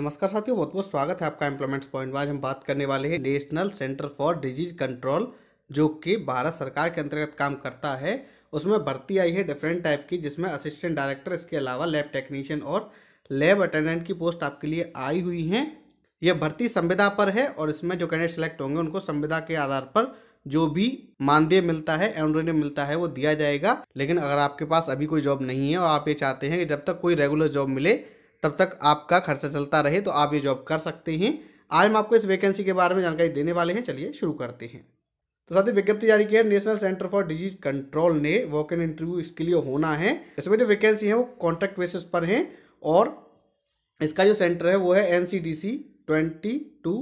नमस्कार साथियों बहुत बहुत स्वागत है आपका एम्प्लॉयमेंट्स पॉइंट आज हम बात करने वाले हैं national centre for disease control जो कि भारत सरकार के अंतर्गत काम करता है उसमें भर्ती आई है डिफरेंट टाइप की जिसमें असिस्टेंट डायरेक्टर इसके अलावा लैब टेक्नीशियन और लैब अटेंडेंट की पोस्ट आपके लिए आई हुई हैं यह भर्ती संविदा पर है और इसमें जो कैंडिडेट सेलेक्ट होंगे उनको संविदा के आधार पर जो भी मानदेय मिलता है एनुरेनियम मिलता है वो दिया जाएगा लेकिन अगर आपके पास अभी कोई जॉब नहीं है और आप ये चाहते हैं कि जब तक कोई रेगुलर जॉब मिले तब तक आपका खर्चा चलता रहे तो आप ये जॉब कर सकते हैं आज हम आपको इस वैकेंसी के बारे में जानकारी देने वाले हैं चलिए शुरू करते हैं तो साथ ही विज्ञप्ति जारी किया है national centre for disease control ने वॉक इन इंटरव्यू इसके लिए होना है इसमें जो वैकेंसी है वो कॉन्ट्रैक्ट बेसिस पर है और इसका जो सेंटर है वो है N C D C twenty two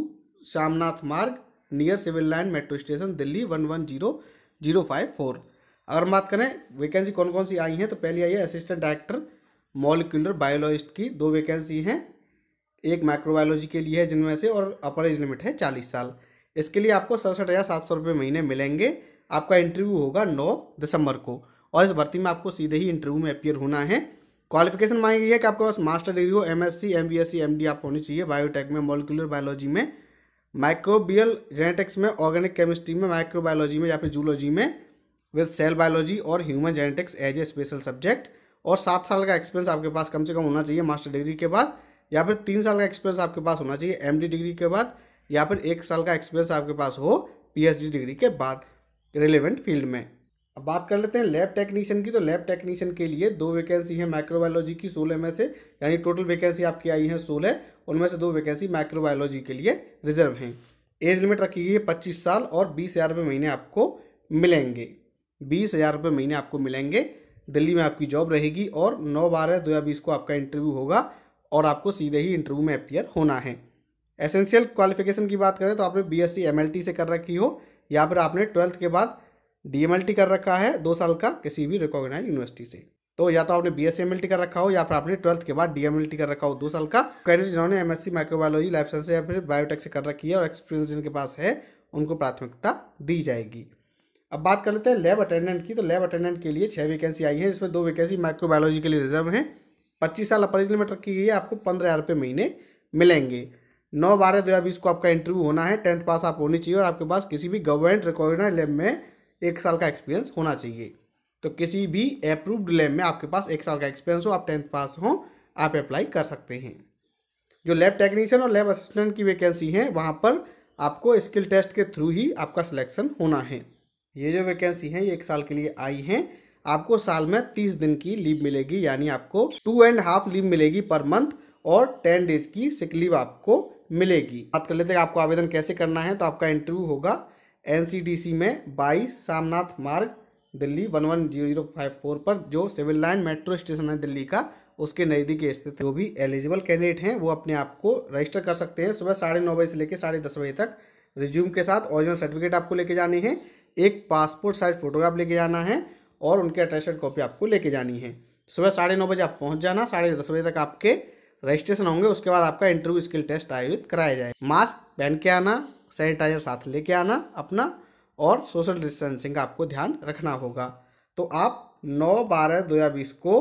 Shyamnath Marg near civil line metro station Delhi one one zero zero five four अगर हम बात करें वैकेंसी कौन कौन सी आई हैं तो पहली आई है असिस्टेंट डायरेक्टर मॉलिक्यूलर बायोलॉजिस्ट की दो वैकेंसी हैं एक माइक्रोबायोलॉजी के लिए है जिनमें से और अपर एज लिमिट है चालीस साल इसके लिए आपको सड़सठ हज़ार सात सौ रुपये महीने मिलेंगे आपका इंटरव्यू होगा नौ दिसंबर को और इस भर्ती में आपको सीधे ही इंटरव्यू में अपियर होना है क्वालिफिकेशन मांगी है कि आपके पास मास्टर डिग्री हो M S C M B S C M D आप होनी चाहिए बायोटेक में मोलिकुलर बायोलॉजी में माइक्रोबियल जेनेटिक्स में ऑर्गेनिक केमिस्ट्री में माइक्रोबायोलॉजी में या फिर जूलॉजी में विद सेल बायोलॉजी और human genetics as a special subject और सात साल का एक्सपीरियंस आपके पास कम से कम होना चाहिए मास्टर डिग्री के बाद या फिर तीन साल का एक्सपीरियंस आपके पास होना चाहिए एम डिग्री के बाद या फिर एक साल का एक्सपीरियंस आपके पास हो पी डिग्री के बाद रिलेवेंट फील्ड में अब बात कर लेते हैं लैब टेक्नीशियन की तो लैब टेक्नीशियन के लिए दो वैकेंसी है माइक्रोबायोलॉजी की सोलह में से यानी टोटल वैकेंसी आपकी आई है सोलह उनमें से दो वैकेंसी माइक्रोबायोलॉजी के लिए रिजर्व हैं एज लिमिट रखी गई है पच्चीस साल और बीस हज़ार रुपये महीने आपको मिलेंगे बीस हज़ार रुपये महीने आपको मिलेंगे दिल्ली में आपकी जॉब रहेगी और नौ बारह दो हज़ार बीस को आपका इंटरव्यू होगा और आपको सीधे ही इंटरव्यू में अपियर होना है एसेंशियल क्वालिफिकेशन की बात करें तो आपने बी एस से कर रखी हो या फिर आपने ट्वेल्थ के बाद डी कर रखा है दो साल का किसी भी रिकॉग्नाइज यूनिवर्सिटी से तो या तो आपने बी एस कर रखा हो या फिर आपने ट्वेल्थ के बाद डी कर रखा हो दो साल का कैंडिडेट जिन्होंने M S C microbiology life science या फिर बायोटेक से कर रखी है और एक्सपीरियंस जिनके पास है उनको प्राथमिकता दी जाएगी अब बात कर लेते हैं लैब अटेंडेंट की तो लैब अटेंडेंट के लिए छः वैकेंसी आई है इसमें दो वैकेंसी माइक्रोबायोलॉजी के लिए रिजर्व हैं पच्चीस साल अपर में ट्रक की गई है आपको पंद्रह हज़ार रुपये महीने मिलेंगे नौ बारह दो हज़ार बीस को आपका इंटरव्यू होना है टेंथ पास आप होनी चाहिए और आपके पास किसी भी गवर्नमेंट रिकॉर्ड लैब में एक साल का एक्सपीरियंस होना चाहिए तो किसी भी अप्रूव्ड लैब में आपके पास एक साल का एक्सपीरियंस हो आप टेंथ पास हो आप अप्लाई कर सकते हैं जो लैब टेक्नीशियन और लैब असिस्टेंट की वैकेंसी है वहाँ पर आपको स्किल टेस्ट के थ्रू ही आपका सिलेक्शन होना है ये जो वैकेंसी हैं ये एक साल के लिए आई हैं आपको साल में तीस दिन की लीव मिलेगी यानी आपको टू एंड हाफ लीव मिलेगी पर मंथ और टेन डेज की सिक लीव आपको मिलेगी बात कर लेते हैं आपको आवेदन कैसे करना है तो आपका इंटरव्यू होगा एन में बाईस Samnath Marg Delhi one one zero zero five four पर जो सिविल लाइन मेट्रो स्टेशन है दिल्ली का उसके नज़दीक स्थित जो भी एलिजिबल कैंडिडेट हैं वो अपने आप को रजिस्टर कर सकते हैं सुबह साढ़े नौ बजे से लेकर साढ़े दस बजे तक रिज्यूम के साथ ओरिजिनल सर्टिफिकेट आपको लेके जाने हैं एक पासपोर्ट साइज फ़ोटोग्राफ लेके जाना है और उनके अटैचड कॉपी आपको लेके जानी है सुबह साढ़े नौ बजे आप पहुंच जाना साढ़े दस बजे तक आपके रजिस्ट्रेशन होंगे उसके बाद आपका इंटरव्यू स्किल टेस्ट आयोजित कराया जाए मास्क पहन के आना सैनिटाइजर साथ लेके आना अपना और सोशल डिस्टेंसिंग का आपको ध्यान रखना होगा तो आप नौ बारह दो हज़ार बीस को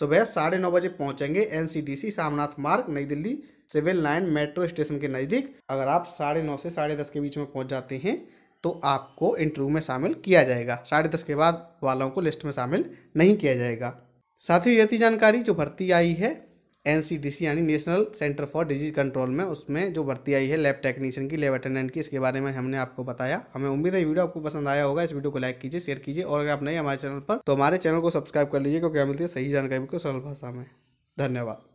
सुबह साढ़े नौ बजे पहुँचेंगे N Samnath Marg New Delhi civil line metro station के नज़दीक अगर आप साढ़े नौ से साढ़े दस के बीच में पहुंच जाते हैं तो आपको इंटरव्यू में शामिल किया जाएगा साढ़े दस के बाद वालों को लिस्ट में शामिल नहीं किया जाएगा साथ ही थी जानकारी जो भर्ती आई है एन यानी national centre for disease control में उसमें जो भर्ती आई है लैब टेक्नीशियन की लैब अटेंडेंट की इसके बारे में हमने आपको बताया हमें उम्मीद है वीडियो आपको पसंद आया होगा इस वीडियो को लाइक कीजिए शेयर कीजिए और अगर आप नए हमारे चैनल पर तो हमारे चैनल को सब्सक्राइब कर लीजिए क्योंकि मिलती है सही जानकारी को सरल भाषा में धन्यवाद